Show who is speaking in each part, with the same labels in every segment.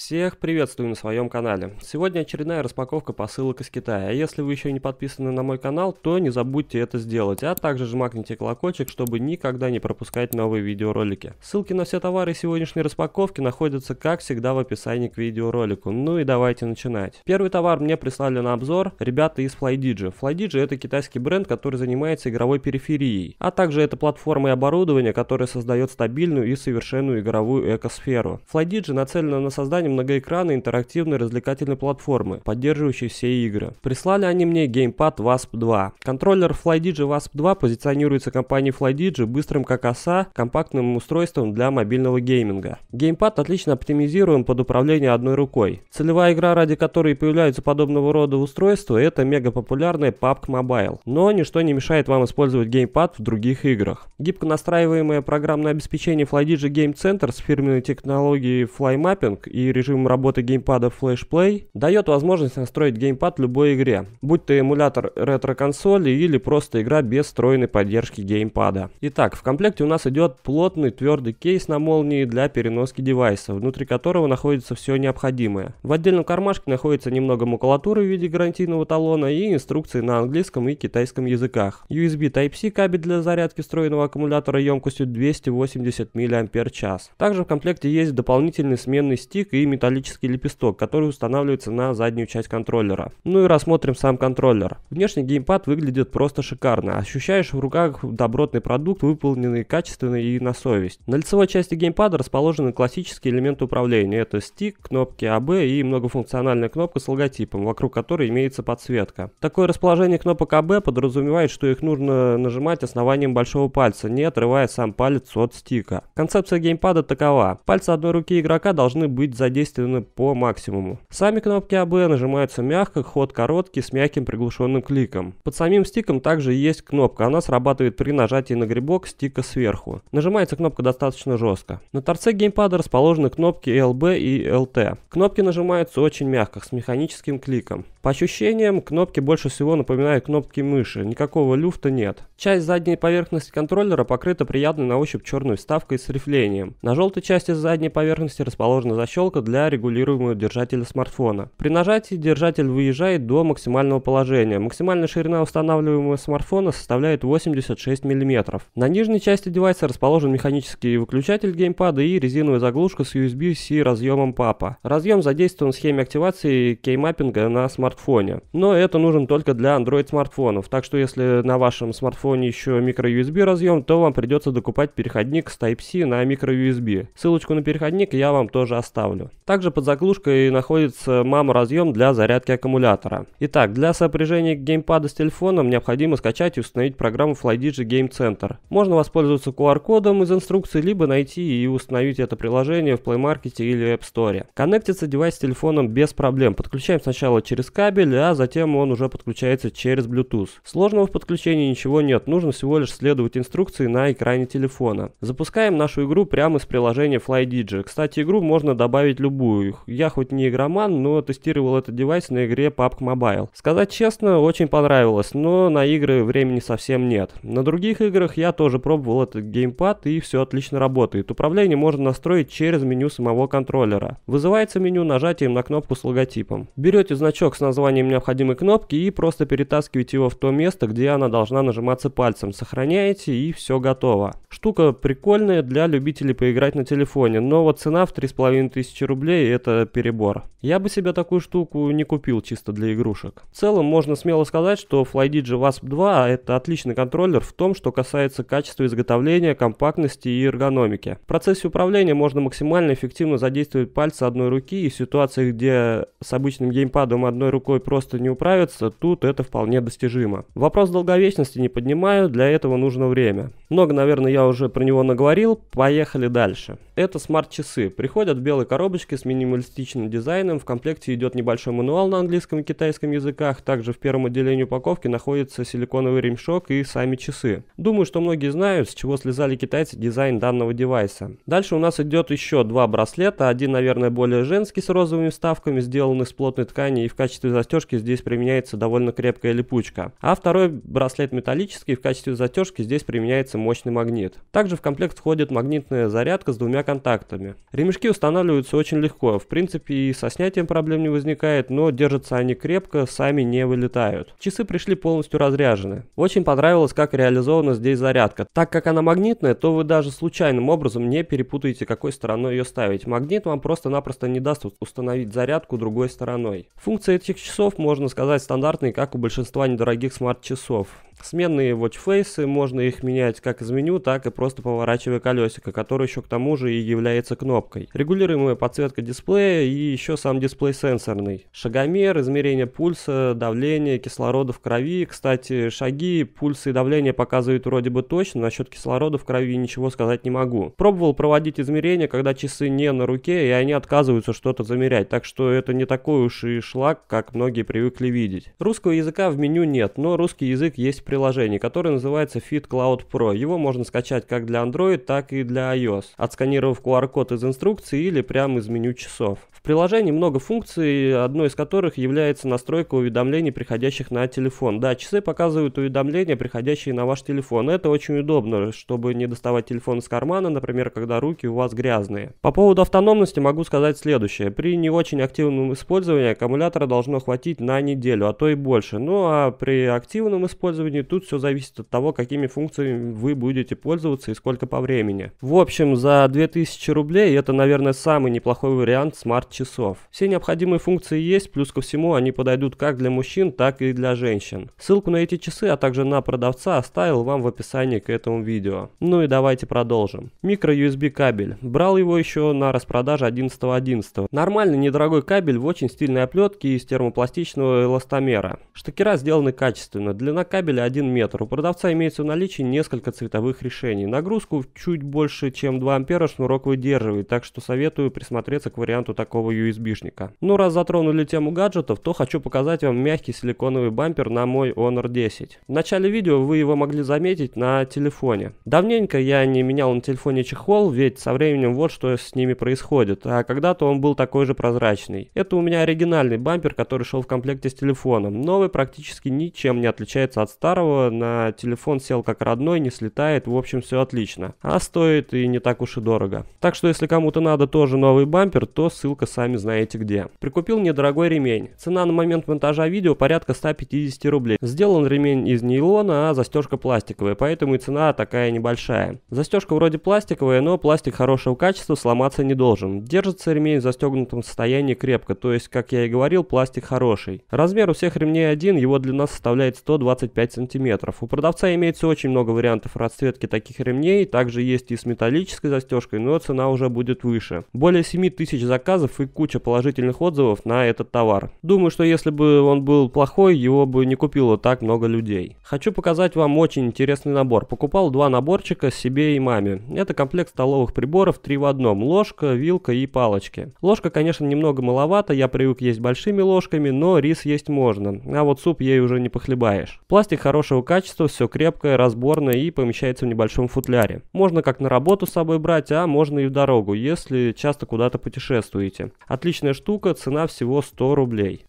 Speaker 1: Всех приветствую на своем канале. Сегодня очередная распаковка посылок из Китая. А если вы еще не подписаны на мой канал, то не забудьте это сделать, а также жмакните колокольчик, чтобы никогда не пропускать новые видеоролики. Ссылки на все товары сегодняшней распаковки находятся, как всегда, в описании к видеоролику. Ну и давайте начинать. Первый товар мне прислали на обзор ребята из FlyDigi. FlyDigi это китайский бренд, который занимается игровой периферией, а также это платформа и оборудование, которое создает стабильную и совершенную игровую экосферу. FlyDigi нацелена на создание многоэкранной интерактивной развлекательной платформы, поддерживающей все игры. Прислали они мне геймпад WASP 2. Контроллер FlyDigi WASP 2 позиционируется компанией FlyDigi быстрым как оса, компактным устройством для мобильного гейминга. Геймпад отлично оптимизируем под управление одной рукой. Целевая игра, ради которой появляются подобного рода устройства, это мега популярная PUBG Mobile. Но ничто не мешает вам использовать геймпад в других играх. Гибко настраиваемое программное обеспечение FlyDigi Game Center с фирменной технологией FlyMapping и и режим работы геймпада Flash Play дает возможность настроить геймпад в любой игре, будь то эмулятор ретро-консоли или просто игра без встроенной поддержки геймпада. Итак, в комплекте у нас идет плотный твердый кейс на молнии для переноски девайса, внутри которого находится все необходимое. В отдельном кармашке находится немного макулатуры в виде гарантийного талона и инструкции на английском и китайском языках. USB Type-C кабель для зарядки встроенного аккумулятора емкостью 280 мАч. Также в комплекте есть дополнительный сменный стик и и металлический лепесток, который устанавливается на заднюю часть контроллера. Ну и рассмотрим сам контроллер. Внешний геймпад выглядит просто шикарно. Ощущаешь в руках добротный продукт, выполненный качественно и на совесть. На лицевой части геймпада расположены классические элементы управления. Это стик, кнопки АБ и многофункциональная кнопка с логотипом, вокруг которой имеется подсветка. Такое расположение кнопок АБ подразумевает, что их нужно нажимать основанием большого пальца, не отрывая сам палец от стика. Концепция геймпада такова. Пальцы одной руки игрока должны быть за задействованы по максимуму. Сами кнопки AB нажимаются мягко, ход короткий, с мягким приглушенным кликом. Под самим стиком также есть кнопка, она срабатывает при нажатии на грибок стика сверху. Нажимается кнопка достаточно жестко. На торце геймпада расположены кнопки LB и LT. Кнопки нажимаются очень мягко, с механическим кликом. По ощущениям, кнопки больше всего напоминают кнопки мыши, никакого люфта нет. Часть задней поверхности контроллера покрыта приятной на ощупь черной вставкой с рифлением. На желтой части задней поверхности расположена защелка для регулируемого держателя смартфона. При нажатии держатель выезжает до максимального положения. Максимальная ширина устанавливаемого смартфона составляет 86 мм. На нижней части девайса расположен механический выключатель геймпада и резиновая заглушка с USB-C разъемом PAPA. Разъем задействован в схеме активации кеймаппинга на смартфоне смартфоне. Но это нужен только для Android смартфонов, так что если на вашем смартфоне еще USB разъем, то вам придется докупать переходник с Type-C на microUSB. Ссылочку на переходник я вам тоже оставлю. Также под заглушкой находится мама разъем для зарядки аккумулятора. Итак, для сопряжения геймпада с телефоном необходимо скачать и установить программу FlyDigi Game Center. Можно воспользоваться QR-кодом из инструкции, либо найти и установить это приложение в Play Market или App Store. Коннектится девайс с телефоном без проблем. Подключаем сначала через кабель кабель, а затем он уже подключается через Bluetooth. Сложного в подключении ничего нет, нужно всего лишь следовать инструкции на экране телефона. Запускаем нашу игру прямо из приложения FlyDigi. Кстати, игру можно добавить любую. Я хоть не игроман, но тестировал этот девайс на игре PUBG Mobile. Сказать честно, очень понравилось, но на игры времени совсем нет. На других играх я тоже пробовал этот геймпад и все отлично работает. Управление можно настроить через меню самого контроллера. Вызывается меню нажатием на кнопку с логотипом. Берете значок с названием необходимой кнопки и просто перетаскиваете его в то место, где она должна нажиматься пальцем. Сохраняете и все готово. Штука прикольная для любителей поиграть на телефоне, но вот цена в 3500 рублей это перебор. Я бы себе такую штуку не купил чисто для игрушек. В целом можно смело сказать, что FlyDigi Wasp 2 это отличный контроллер в том, что касается качества изготовления, компактности и эргономики. В процессе управления можно максимально эффективно задействовать пальцы одной руки и в ситуациях, где с обычным геймпадом одной рукой рукой просто не управиться, тут это вполне достижимо. Вопрос долговечности не поднимаю, для этого нужно время. Много, наверное, я уже про него наговорил. Поехали дальше. Это смарт-часы. Приходят в белой коробочке с минималистичным дизайном. В комплекте идет небольшой мануал на английском и китайском языках. Также в первом отделении упаковки находится силиконовый ремешок и сами часы. Думаю, что многие знают, с чего слезали китайцы дизайн данного девайса. Дальше у нас идет еще два браслета. Один, наверное, более женский с розовыми вставками, сделан из плотной ткани и в качестве застежки здесь применяется довольно крепкая липучка. А второй браслет металлический в качестве затяжки здесь применяется мощный магнит. Также в комплект входит магнитная зарядка с двумя контактами. Ремешки устанавливаются очень легко, в принципе и со снятием проблем не возникает, но держатся они крепко, сами не вылетают. Часы пришли полностью разряжены. Очень понравилось, как реализована здесь зарядка. Так как она магнитная, то вы даже случайным образом не перепутаете, какой стороной ее ставить. Магнит вам просто-напросто не даст установить зарядку другой стороной. Функции этих часов, можно сказать, стандартные, как у большинства недорогих смарт-часов. Сменные watchface, можно их менять как из меню, так и просто поворачивая колесико, которое еще к тому же и является кнопкой. Регулируемая подсветка дисплея и еще сам дисплей сенсорный. Шагомер, измерение пульса, давления кислорода в крови. Кстати, шаги, пульсы и давление показывают вроде бы точно, насчет кислорода в крови ничего сказать не могу. Пробовал проводить измерения, когда часы не на руке и они отказываются что-то замерять, так что это не такой уж и шлак, как многие привыкли видеть. Русского языка в меню нет, но русский язык есть приложении, которое называется Fit Cloud Pro. Его можно скачать как для Android, так и для iOS, отсканировав QR-код из инструкции или прямо из меню часов. В приложении много функций, одной из которых является настройка уведомлений, приходящих на телефон. Да, часы показывают уведомления, приходящие на ваш телефон. Это очень удобно, чтобы не доставать телефон из кармана, например, когда руки у вас грязные. По поводу автономности могу сказать следующее. При не очень активном использовании аккумулятора должно хватить на неделю, а то и больше. Ну а при активном использовании сожалению, тут все зависит от того, какими функциями вы будете пользоваться и сколько по времени. В общем, за 2000 рублей это, наверное, самый неплохой вариант смарт-часов. Все необходимые функции есть, плюс ко всему они подойдут как для мужчин, так и для женщин. Ссылку на эти часы, а также на продавца оставил вам в описании к этому видео. Ну и давайте продолжим. Микро USB кабель. Брал его еще на распродаже 11.11. .11. Нормальный недорогой кабель в очень стильной оплетке из термопластичного эластомера. Штекера сделаны качественно. Длина кабеля 1 метр. У продавца имеется в наличии несколько цветовых решений. Нагрузку чуть больше, чем 2 ампера шнурок выдерживает, так что советую присмотреться к варианту такого USB-шника. Ну раз затронули тему гаджетов, то хочу показать вам мягкий силиконовый бампер на мой Honor 10. В начале видео вы его могли заметить на телефоне. Давненько я не менял на телефоне чехол, ведь со временем вот что с ними происходит, а когда-то он был такой же прозрачный. Это у меня оригинальный бампер, который шел в комплекте с телефоном. Новый практически ничем не отличается от старого, старого, на телефон сел как родной, не слетает, в общем, все отлично. А стоит и не так уж и дорого. Так что, если кому-то надо тоже новый бампер, то ссылка сами знаете где. Прикупил недорогой ремень. Цена на момент монтажа видео порядка 150 рублей. Сделан ремень из нейлона, а застежка пластиковая, поэтому и цена такая небольшая. Застежка вроде пластиковая, но пластик хорошего качества сломаться не должен. Держится ремень в застегнутом состоянии крепко, то есть, как я и говорил, пластик хороший. Размер у всех ремней один, его длина составляет 125 см см. У продавца имеется очень много вариантов расцветки таких ремней, также есть и с металлической застежкой, но цена уже будет выше. Более 7 тысяч заказов и куча положительных отзывов на этот товар. Думаю, что если бы он был плохой, его бы не купило так много людей. Хочу показать вам очень интересный набор. Покупал два наборчика себе и маме. Это комплект столовых приборов три в одном. Ложка, вилка и палочки. Ложка, конечно, немного маловато, я привык есть большими ложками, но рис есть можно. А вот суп ей уже не похлебаешь. Пластик хорошего качества, все крепкое, разборное и помещается в небольшом футляре. Можно как на работу с собой брать, а можно и в дорогу, если часто куда-то путешествуете. Отличная штука, цена всего 100 рублей.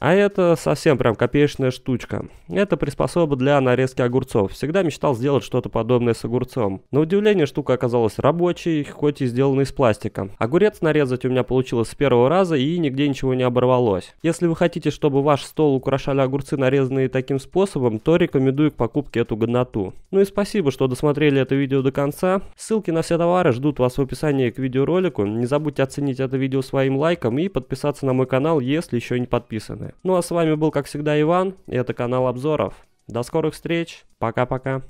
Speaker 1: А это совсем прям копеечная штучка. Это приспособа для нарезки огурцов. Всегда мечтал сделать что-то подобное с огурцом. На удивление штука оказалась рабочей, хоть и сделана из пластика. Огурец нарезать у меня получилось с первого раза и нигде ничего не оборвалось. Если вы хотите, чтобы ваш стол украшали огурцы, нарезанные таким способом, то рекомендую к покупке эту годноту. Ну и спасибо, что досмотрели это видео до конца. Ссылки на все товары ждут вас в описании к видеоролику. Не забудьте оценить это видео своим лайком и подписаться на мой канал, если еще не подписаны. Ну а с вами был, как всегда, Иван. И это канал обзоров. До скорых встреч. Пока-пока.